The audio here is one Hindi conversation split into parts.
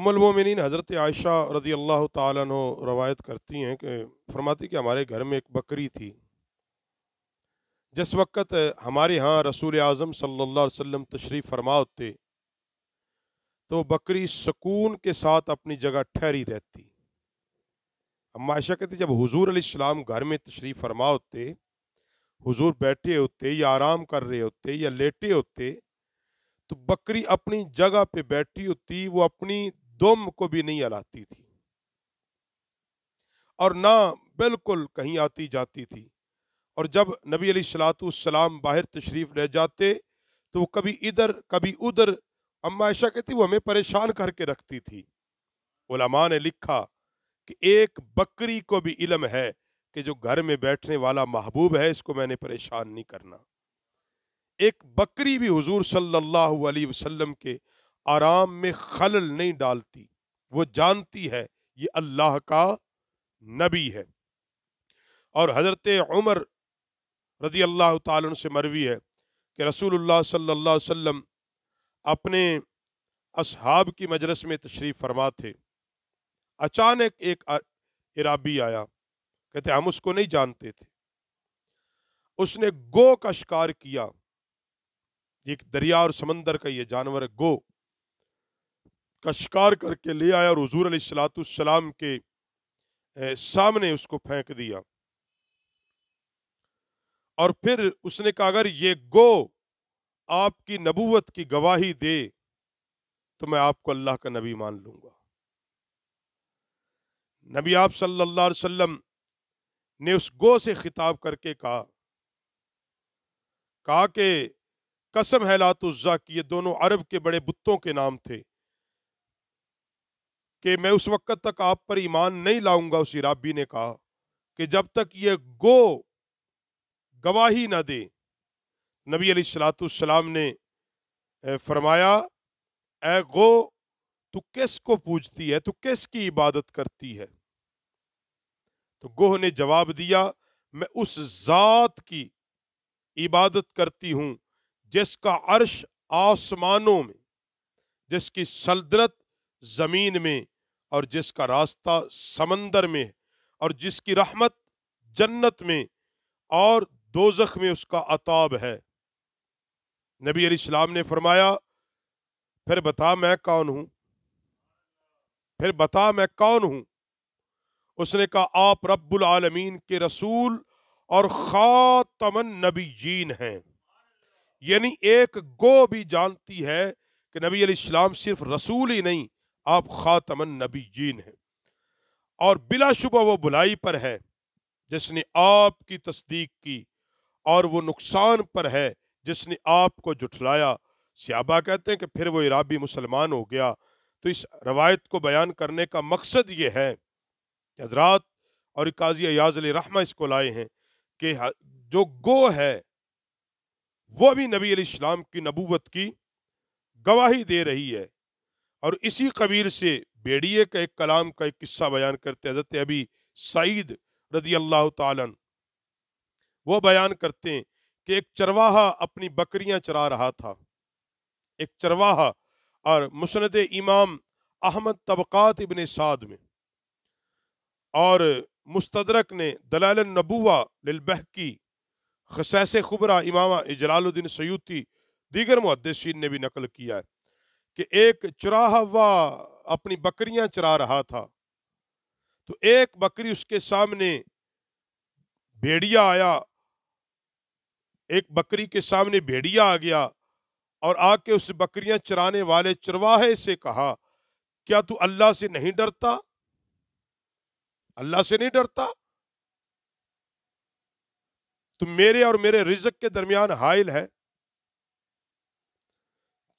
उमलमोमिन हज़रत आयशा रदी अल्लाह तु रवायत करती हैं कि फरमाती कि हमारे घर में एक बकरी थी जिस वक्त हमारे यहाँ रसूल आज़म सल्ला वम तशरीफ़ फरमा होते तो बकरी सुकून के साथ अपनी जगह ठहरी रहती अम्मा आयशा कहती जब हुजूर अलैहिस्सलाम घर में तशरीफ़ फरमा होते हुजूर बैठे होते या आराम कर रहे होते या लेटे होते तो बकरी अपनी जगह पे बैठी होती वो अपनी दुम को भी नहीं अलाती थी और ना बिल्कुल कहीं आती जाती थी और जब नबी अली सलाम बाहर तशरीफ़ ले जाते तो वो कभी इधर कभी उधर अम्मा ऐशा कहती वो हमें परेशान करके रखती थी उलमा ने लिखा कि एक बकरी को भी इलम है कि जो घर में बैठने वाला महबूब है इसको मैंने परेशान नहीं करना एक बकरी भी हुजूर सल्लल्लाहु अलैहि वसल्लम के आराम में खलल नहीं डालती वो जानती है ये अल्लाह का नबी है और हज़रत उमर रदी अल्लाह तुम से मरवी है कि रसूलुल्लाह सल्लल्लाहु अलैहि वसल्लम अपने अब की मजरस में तशरीफ़ फरमा थे अचानक एक इराबी आया कहते हम उसको नहीं जानते थे उसने गो का शिकार किया एक दरिया और समंदर का ये जानवर है गो का शिकार करके ले आया और हजूर सलाम के सामने उसको फेंक दिया और फिर उसने कहा अगर ये गो आपकी नबूवत की गवाही दे तो मैं आपको अल्लाह का नबी मान लूंगा नबी आप सल्लल्लाहु अलैहि वसल्लम ने उस गो से खिताब करके कहा कहा कि कसम है लातुज़ा की ये दोनों अरब के बड़े बुतों के नाम थे कि मैं उस वक्त तक आप पर ईमान नहीं लाऊंगा उसी राबी ने कहा कि जब तक ये गो गवाही ना दे नबी अली सलातम ने फरमाया ए गो तू किस को पूजती है तू किस की इबादत करती है तो गोह ने जवाब दिया मैं उस जात की इबादत करती हूं जिसका अर्श आसमानों में जिसकी सल्तनत जमीन में और जिसका रास्ता समंदर में है और जिसकी रहमत जन्नत में और दोजख में उसका अताब है नबी अलीसलाम ने फरमाया फिर बता मैं कौन हूँ फिर बता मैं कौन हूँ उसने कहा आप रब्बुल आलमीन के रसूल और ख़ातमन नबी जीन हैं यानी एक गो भी जानती है कि नबी सलाम सिर्फ रसूल ही नहीं आप ख़ातमन नबी जीन हैं और बिलाशुबा वह बुलाई पर है जिसने आपकी तस्दीक की और वो नुकसान पर है जिसने आपको जुठलाया सियाबा कहते हैं कि फिर वो इराबी मुसलमान हो गया तो इस रवायत को बयान करने का मकसद ये है हजरात और काजी अयाज रहमा इसको लाए हैं कि जो गो है वो भी नबी इस्लाम की नबूवत की गवाही दे रही है और इसी कबीर से बेड़िए का एक कलाम का एक किस्सा बयान करते हजरत अभी सईद रदी अल्लाह तालन वो बयान करते हैं कि एक चरवाहा अपनी बकरियां चरा रहा था एक चरवाहा और मुसनद इमाम अहमद तबक़ात इबन साद में और मुस्तरक ने दलाल नबूवा की खसैस खुबरा इमामा इजलालुद्दीन सयूती दीगर मुहदसिन ने भी नकल किया है कि एक चुराहा अपनी बकरियां चरा रहा था तो एक बकरी उसके सामने भेड़िया आया एक बकरी के सामने भेड़िया आ गया और आके उस बकरियां चराने वाले चरवाहे से कहा क्या तू अल्लाह से नहीं डरता अल्लाह से नहीं डरता तुम मेरे और मेरे रिजक के दरमियान हाइल है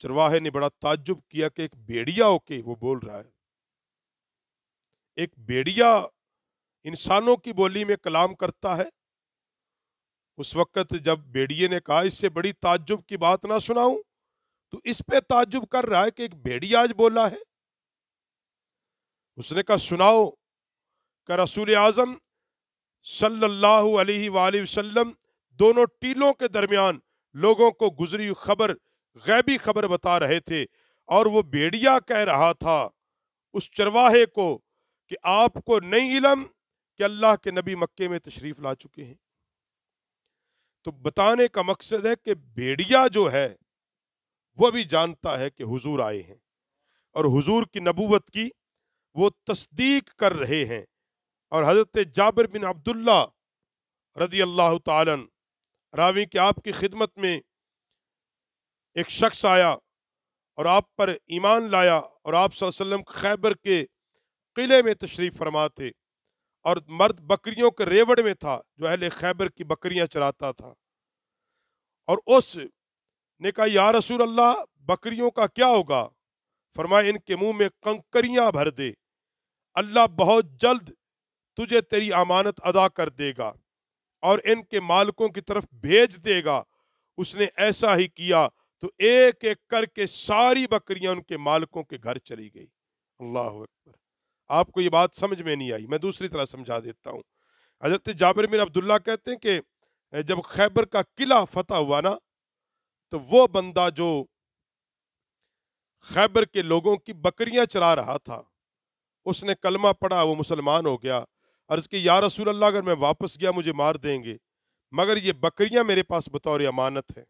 चरवाहे ने बड़ा ताजुब किया कि एक बेड़िया होके वो बोल रहा है एक बेड़िया इंसानों की बोली में कलाम करता है उस वक्त जब बेड़िए ने कहा इससे बड़ी ताजुब की बात ना सुनाऊं तो इस पे ताजुब कर रहा है कि एक भेड़िया आज बोला है उसने कहा सुनाओ का रसूल आजम सल्लल्लाहु अलैहि वसल्लम दोनों टीलों के दरमियान लोगों को गुजरी खबर गैबी खबर बता रहे थे और वो भेड़िया कह रहा था उस चरवाहे को कि आपको नहीं इलम कि अल्लाह के नबी मक्के में तशरीफ ला चुके हैं तो बताने का मकसद है कि भेड़िया जो है वह भी जानता है कि हुजूर आए हैं और हुजूर की नबूवत की वो तस्दीक कर रहे हैं और हज़रत जाबिर बिन अब्दुल्ला रदी अल्लाह तालन के आपकी खिदमत में एक शख्स आया और आप पर ईमान लाया और आप सल्लम खैबर के किले में तशरीफ़ फरमा थे और मर्द बकरियों के रेवड़ में था जो अहले खैबर की बकरियां चराता था और उस ने कहा या रसूल अल्लाह बकरियों का क्या होगा फरमाए इनके मुंह में कंकरियां भर दे अल्लाह बहुत जल्द तुझे तेरी अमानत अदा कर देगा और इनके मालकों की तरफ भेज देगा उसने ऐसा ही किया तो एक एक करके सारी बकरियां उनके मालकों के घर चली गई अल्लाह अकबर आपको ये बात समझ में नहीं आई मैं दूसरी तरह समझा देता हूँ हजरत जाबिर मिन अब्दुल्ला कहते हैं कि जब खैबर का किला फतह हुआ ना तो वो बंदा जो खैबर के लोगों की बकरियां चरा रहा था उसने कलमा पढ़ा वो मुसलमान हो गया अर्ज के या रसूल अल्लाह अगर मैं वापस गया मुझे मार देंगे मगर ये बकरियां मेरे पास बतौर अमानत हैं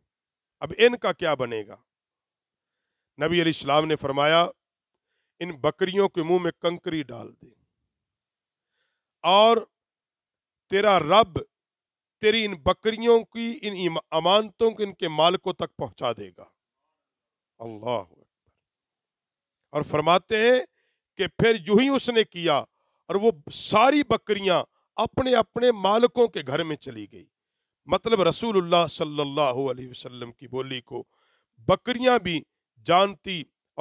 अब इनका क्या बनेगा नबी अलीस्लाम ने फरमाया इन बकरियों के मुंह में कंकरी डाल दे और तेरा रब तेरी इन बकरियों की इन अमानतों को इनके मालकों तक पहुंचा देगा अल्लाह और फरमाते हैं कि फिर यूं ही उसने किया और वो सारी बकरियां अपने अपने मालकों के घर में चली गई मतलब रसूलुल्लाह सल्लल्लाहु अलैहि वसल्लम की बोली को बकरियां भी जानती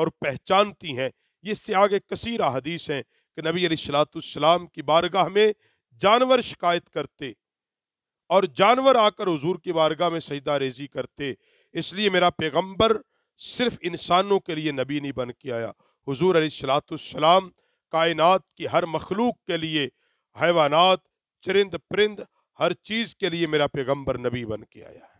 और पहचानती हैं ये इससे आगे कसीरा हदीस हैं कि नबी सलाम की बारगाह में जानवर शिकायत करते और जानवर आकर हजूर की बारगाह में सजदा रेजी करते इसलिए मेरा पैगम्बर सिर्फ इंसानों के लिए नबी नहीं बन के आया हजूर सलाम कायनात की हर मखलूक के लिए हैवानात चरिंद परिंद हर चीज के लिए मेरा पैगंबर नबी बन के आया